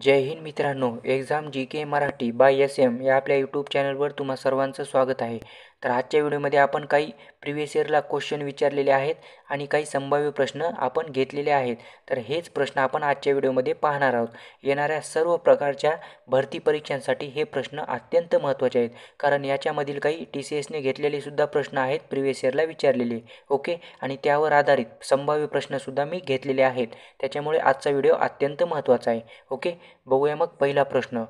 जय हिंद मित्रांनो exam G K Marathi by S M या आपल्या यूट्यूब चॅनलवर तुम्हा सर्वांचं स्वागत आहे तर आजच्या व्हिडिओमध्ये आपण काही प्रिव्हियस इयरला क्वेश्चन विचारलेले आहेत आणि काही संभाव्य प्रश्न आपण घेतलेले आहेत तर हेच प्रश्न आपण आजच्या व्हिडिओमध्ये पाहणार आहोत येणाऱ्या सर्व प्रकारच्या भरती परीक्षांसाठी हे प्रश्न अत्यंत महत्त्वाचे आहेत कारण याच्यामधील काही टी सी एसने घेतलेले सुद्धा प्रश्न आहेत प्रिव्हियस इयरला विचारलेले ओके आणि त्यावर आधारित संभाव्य प्रश्नसुद्धा मी घेतलेले आहेत त्याच्यामुळे आजचा व्हिडिओ अत्यंत महत्त्वाचा आहे ओके बघूया मग पहिला प्रश्न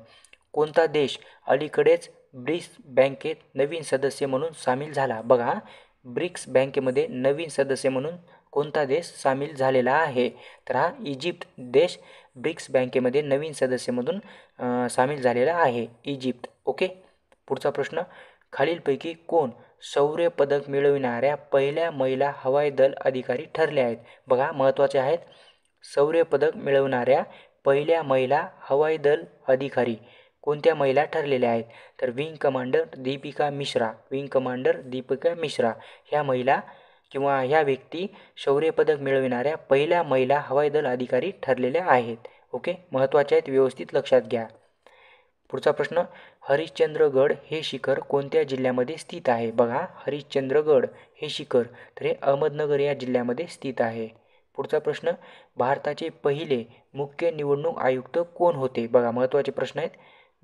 कोणता देश अलीकडेच ब्रिक्स बँकेत नवीन सदस्य म्हणून सामील झाला बघा ब्रिक्स बँकेमध्ये नवीन सदस्य म्हणून कोणता देश सामील झालेला आहे तर हा इजिप्त देश ब्रिक्स बँकेमध्ये नवीन सदस्य म्हणून सामील झालेला आहे इजिप्त ओके पुढचा प्रश्न खालीलपैकी कोण शौर्य पदक मिळविणाऱ्या पहिल्या महिला हवाई दल अधिकारी ठरल्या आहेत बघा महत्त्वाचे आहेत शौर्य पदक मिळवणाऱ्या पहिल्या महिला हवाई दल अधिकारी कोणत्या महिला ठरलेल्या आहेत तर wing commander Deepika Mishra wing commander Deepika Mishra ह्या महिला किंवा ह्या व्यक्ती शौर्य पदक मिळविणाऱ्या पहिल्या महिला हवाई दल अधिकारी ठरलेल्या आहेत ओके महत्त्वाच्या आहेत व्यवस्थित लक्षात घ्या पुढचा प्रश्न हरिश्चंद्रगड हे शिखर कोणत्या जिल्ह्यामध्ये स्थित आहे बघा हरिश्चंद्रगड हे शिखर तर हे अहमदनगर या जिल्ह्यामध्ये स्थित आहे पुढचा प्रश्न भारताचे पहिले मुख्य निवडणूक आयुक्त कोण होते बघा महत्त्वाचे प्रश्न आहेत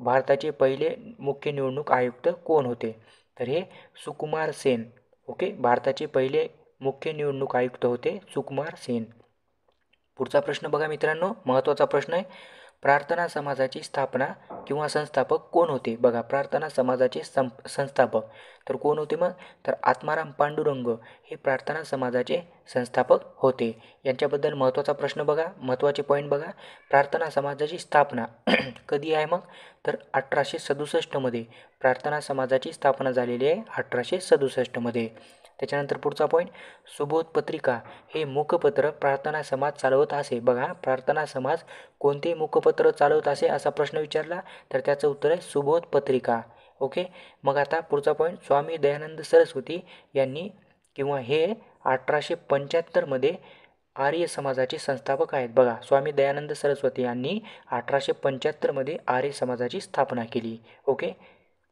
भारताचे पहिले मुख्य निवडणूक आयुक्त कोण होते तर हे सुकुमार सेन ओके भारताचे पहिले मुख्य निवडणूक आयुक्त होते सुकुमार सेन पुढचा प्रश्न बघा मित्रांनो महत्त्वाचा प्रश्न आहे प्रार्थना समाजाची स्थापना किंवा संस्थापक कोण होते बघा प्रार्थना समाजाचे सं संस्थापक तर कोण होते मग तर आत्माराम पांडुरंग हे प्रार्थना समाजाचे संस्थापक होते यांच्याबद्दल महत्त्वाचा प्रश्न बघा महत्त्वाचे पॉईंट बघा प्रार्थना समाजाची स्थापना कधी आहे मग तर अठराशे सदुसष्टमध्ये प्रार्थना समाजाची स्थापना झालेली आहे अठराशे सदुसष्टमध्ये त्याच्यानंतर पुढचा पॉईंट सुबोध पत्रिका हे मुखपत्र प्रार्थना समाज चालवत असे बघा प्रार्थना समाज कोणते मुखपत्र चालवत असे असा प्रश्न विचारला तर त्याचं उत्तर आहे सुबोध पत्रिका ओके मग आता पुढचा पॉईंट स्वामी दयानंद सरस्वती यांनी किंवा हे अठराशे पंच्याहत्तरमध्ये आर्य समाजाचे संस्थापक आहेत बघा स्वामी दयानंद सरस्वती यांनी अठराशे पंच्याहत्तरमध्ये आर्य समाजाची स्थापना केली ओके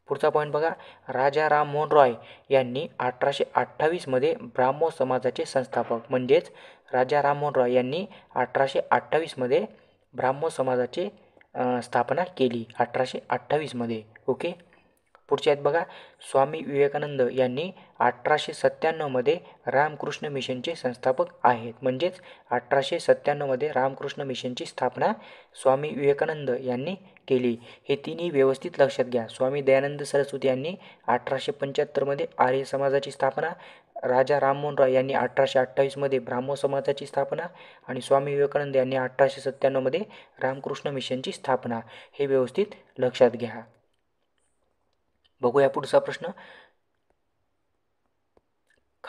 पुढचा पॉईंट बघा राजा मोहन रॉय यांनी अठराशे अठ्ठावीसमध्ये ब्राह्मो समाजाचे संस्थापक म्हणजेच राजा मोहन रॉय यांनी अठराशे अठ्ठावीसमध्ये ब्राह्मो समाजाची स्थापना केली अठराशे अठ्ठावीसमध्ये ओके पुढचे आहेत बघा स्वामी विवेकानंद यांनी अठराशे सत्त्याण्णवमध्ये रामकृष्ण मिशनचे संस्थापक आहेत म्हणजेच अठराशे सत्त्याण्णवमध्ये रामकृष्ण मिशनची स्थापना स्वामी विवेकानंद यांनी केली हे तिन्ही व्यवस्थित लक्षात घ्या स्वामी दयानंद सरस्वती यांनी अठराशे पंच्याहत्तरमध्ये आर्य समाजाची स्थापना राजा राममोहन रॉय यांनी अठराशे अठ्ठावीसमध्ये ब्राह्मण समाजाची स्थापना आणि स्वामी विवेकानंद यांनी अठराशे सत्त्याण्णवमध्ये रामकृष्ण मिशनची स्थापना हे व्यवस्थित लक्षात घ्या बघूया पुढचा प्रश्न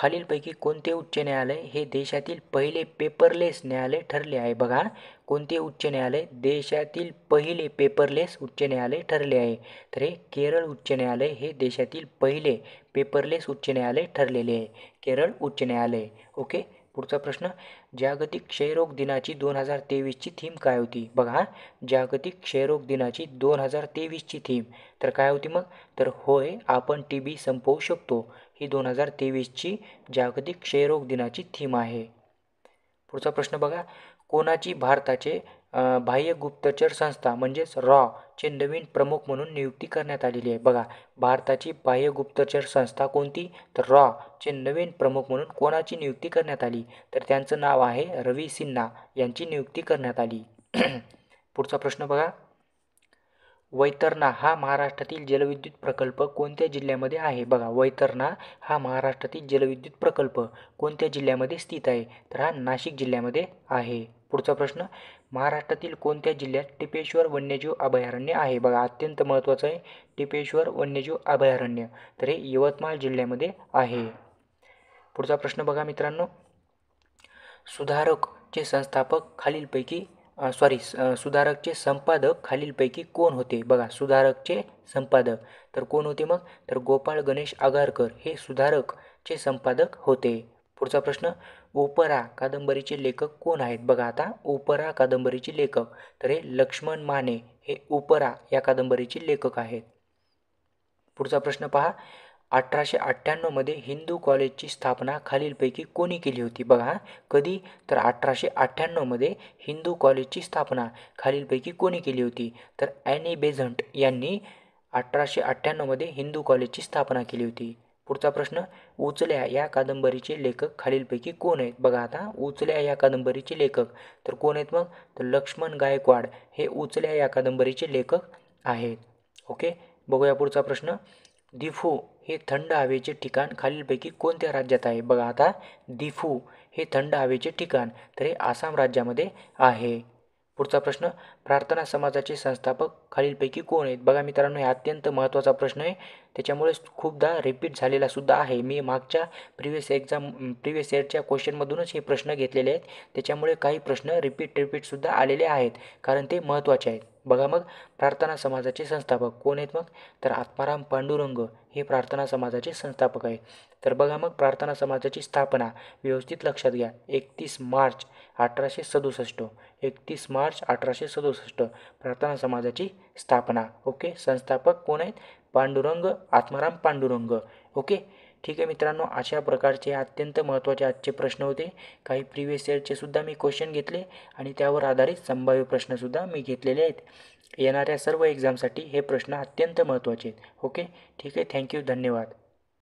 खालीलपैकी कोणते उच्च न्यायालय हे देशातील पहिले पेपरलेस न्यायालय ठरले आहे बघा कोणते उच्च न्यायालय देशातील पहिले पेपरलेस उच्च न्यायालय ठरले आहे तर हे केरळ उच्च न्यायालय हे देशातील पहिले पेपरलेस उच्च न्यायालय ठरलेले आहे केरळ उच्च न्यायालय ओके पुढचा प्रश्न जागतिक क्षयरोग दिनाची दोन हजार तेवीसची थीम काय होती बघा जागतिक क्षयरोग दिनाची दोन हजार तेवीसची थीम तर काय होती मग तर होय आपण टी बी संपवू शकतो ही दोन हजार तेवीसची जागतिक क्षयरोग दिनाची थीम आहे पुढचा प्रश्न बघा कोणाची भारताचे बाह्य गुप्तचर संस्था म्हणजेच रॉ चे नवीन प्रमुख म्हणून नियुक्ती करण्यात आलेली आहे बघा भारताची बाह्य गुप्तचर संस्था कोणती तर रॉ चे नवीन प्रमुख म्हणून कोणाची नियुक्ती करण्यात आली तर त्यांचं नाव आहे रवी सिन्हा यांची नियुक्ती करण्यात आली पुढचा प्रश्न बघा वैतरणा हा महाराष्ट्रातील जलविद्युत प्रकल्प कोणत्या जिल्ह्यामध्ये आहे बघा वैतरणा हा महाराष्ट्रातील जलविद्युत प्रकल्प कोणत्या जिल्ह्यामध्ये स्थित आहे तर हा नाशिक जिल्ह्यामध्ये आहे पुढचा प्रश्न महाराष्ट्रातील कोणत्या जिल्ह्यात टिपेश्वर वन्यजीव अभयारण्य आहे बघा अत्यंत महत्त्वाचं आहे टिपेश्वर वन्यजीव अभयारण्य तर हे यवतमाळ जिल्ह्यामध्ये आहे पुढचा प्रश्न बघा मित्रांनो सुधारकचे संस्थापक खालीलपैकी सॉरी सुधारकचे संपादक खालीलपैकी कोण होते बघा सुधारकचे संपादक तर कोण होते मग तर गोपाळ गणेश आगारकर हे सुधारकचे संपादक होते पुढचा प्रश्न ओपरा कादंबरीचे लेखक कोण आहेत बघा आता ओपरा कादंबरीचे लेखक तर हे लक्ष्मण माने हे ओपरा या कादंबरीचे लेखक आहेत पुढचा प्रश्न पहा अठराशे अठ्ठ्याण्णवमध्ये हिंदू कॉलेजची स्थापना खालीलपैकी कोणी केली होती बघा कधी तर अठराशे अठ्ठ्याण्णवमध्ये हिंदू कॉलेजची स्थापना खालीलपैकी कोणी केली होती तर ॲनी बेझंट यांनी अठराशे अठ्ठ्याण्णवमध्ये हिंदू कॉलेजची स्थापना केली होती पुढचा प्रश्न उचल्या या कादंबरीचे लेखक खालीलपैकी कोण आहेत बघा आता उचल्या या कादंबरीचे लेखक तर कोण आहेत मग तर लक्ष्मण गायकवाड हे उचल्या या कादंबरीचे लेखक आहेत ओके बघूया पुढचा प्रश्न दिफू हे थंड हवेचे ठिकाण खालीलपैकी कोणत्या राज्यात आहे बघा आता दिफू हे थंड हवेचे ठिकाण तर हे आसाम राज्यामध्ये आहे पुढचा प्रश्न प्रार्थना समाजाचे संस्थापक खालीलपैकी कोण आहेत बघा मित्रांनो हे अत्यंत महत्त्वाचा प्रश्न आहे त्याच्यामुळे खूपदा रिपीट झालेला सुद्धा आहे मी मागच्या प्रिव्हियस एक्झाम प्रिव्हियस इयरच्या क्वेश्चनमधूनच हे प्रश्न घेतलेले आहेत त्याच्यामुळे काही प्रश्न रिपीट रिपीटसुद्धा आलेले आहेत कारण ते महत्त्वाचे आहेत बघा मग प्रार्थना समाजाचे संस्थापक कोण आहेत मग तर आत्माराम पांडुरंग हे प्रार्थना समाजाचे संस्थापक आहे तर बघा मग प्रार्थना समाजाची स्थापना व्यवस्थित लक्षात घ्या एकतीस मार्च अठराशे सदुसष्ट एकतीस मार्च अठराशे सदुसष्ट प्रार्थना समाजाची स्थापना ओके संस्थापक कोण आहेत पांडुरंग आत्माराम पांडुरंग ओके ठीक आहे मित्रांनो अशा प्रकारचे अत्यंत महत्त्वाचे आजचे प्रश्न होते काही प्रिव्हियस इयरचे सुद्धा मी क्वेश्चन घेतले आणि त्यावर आधारित संभाव्य प्रश्नसुद्धा मी घेतलेले आहेत येणाऱ्या सर्व एक्झामसाठी हे प्रश्न अत्यंत महत्त्वाचे आहेत ओके ठीक आहे थँक्यू धन्यवाद